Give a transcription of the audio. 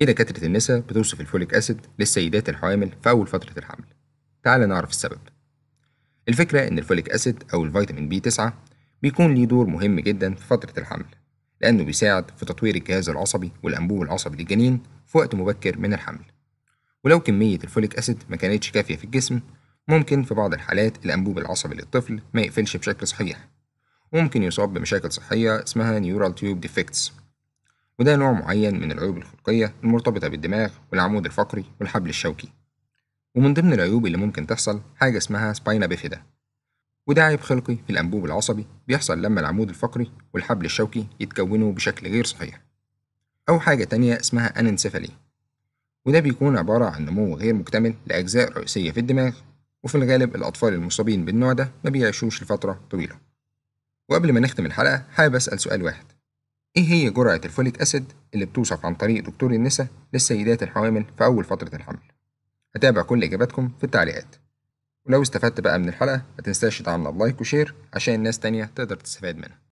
ليه دكاترة النساء بتوصف الفوليك أسيد للسيدات الحوامل في أول فترة الحمل؟ تعال نعرف السبب. الفكرة إن الفوليك أسيد أو الفيتامين بي 9 بيكون ليه دور مهم جدا في فترة الحمل لأنه بيساعد في تطوير الجهاز العصبي والأنبوب العصبي للجنين في وقت مبكر من الحمل. ولو كمية الفوليك أسيد ما كانتش كافية في الجسم ممكن في بعض الحالات الأنبوب العصبي للطفل ما يقفلش بشكل صحيح وممكن يصاب بمشاكل صحية اسمها نيورال تيوب ديفكتس وده نوع معين من العيوب الخلقية المرتبطة بالدماغ والعمود الفقري والحبل الشوكي ومن ضمن العيوب اللي ممكن تحصل حاجة اسمها سباينا بيفيدا وده عيب خلقي في الأنبوب العصبي بيحصل لما العمود الفقري والحبل الشوكي يتكونوا بشكل غير صحيح أو حاجة تانية اسمها أننسفالي وده بيكون عبارة عن نمو غير مكتمل لأجزاء رئيسية في الدماغ وفي الغالب الأطفال المصابين بالنوع ده ما بيعيشوش لفترة طويلة وقبل ما نختم الحلقة حابب أسأل سؤال واحد إيه هي جرعة الفوليك أسيد اللي بتوصف عن طريق دكتور النساء للسيدات الحوامل في أول فترة الحمل؟ هتابع كل إجاباتكم في التعليقات ولو استفدت بقى من الحلقة متنساش تنساش تعمل لايك وشير عشان ناس تانية تقدر تستفاد منها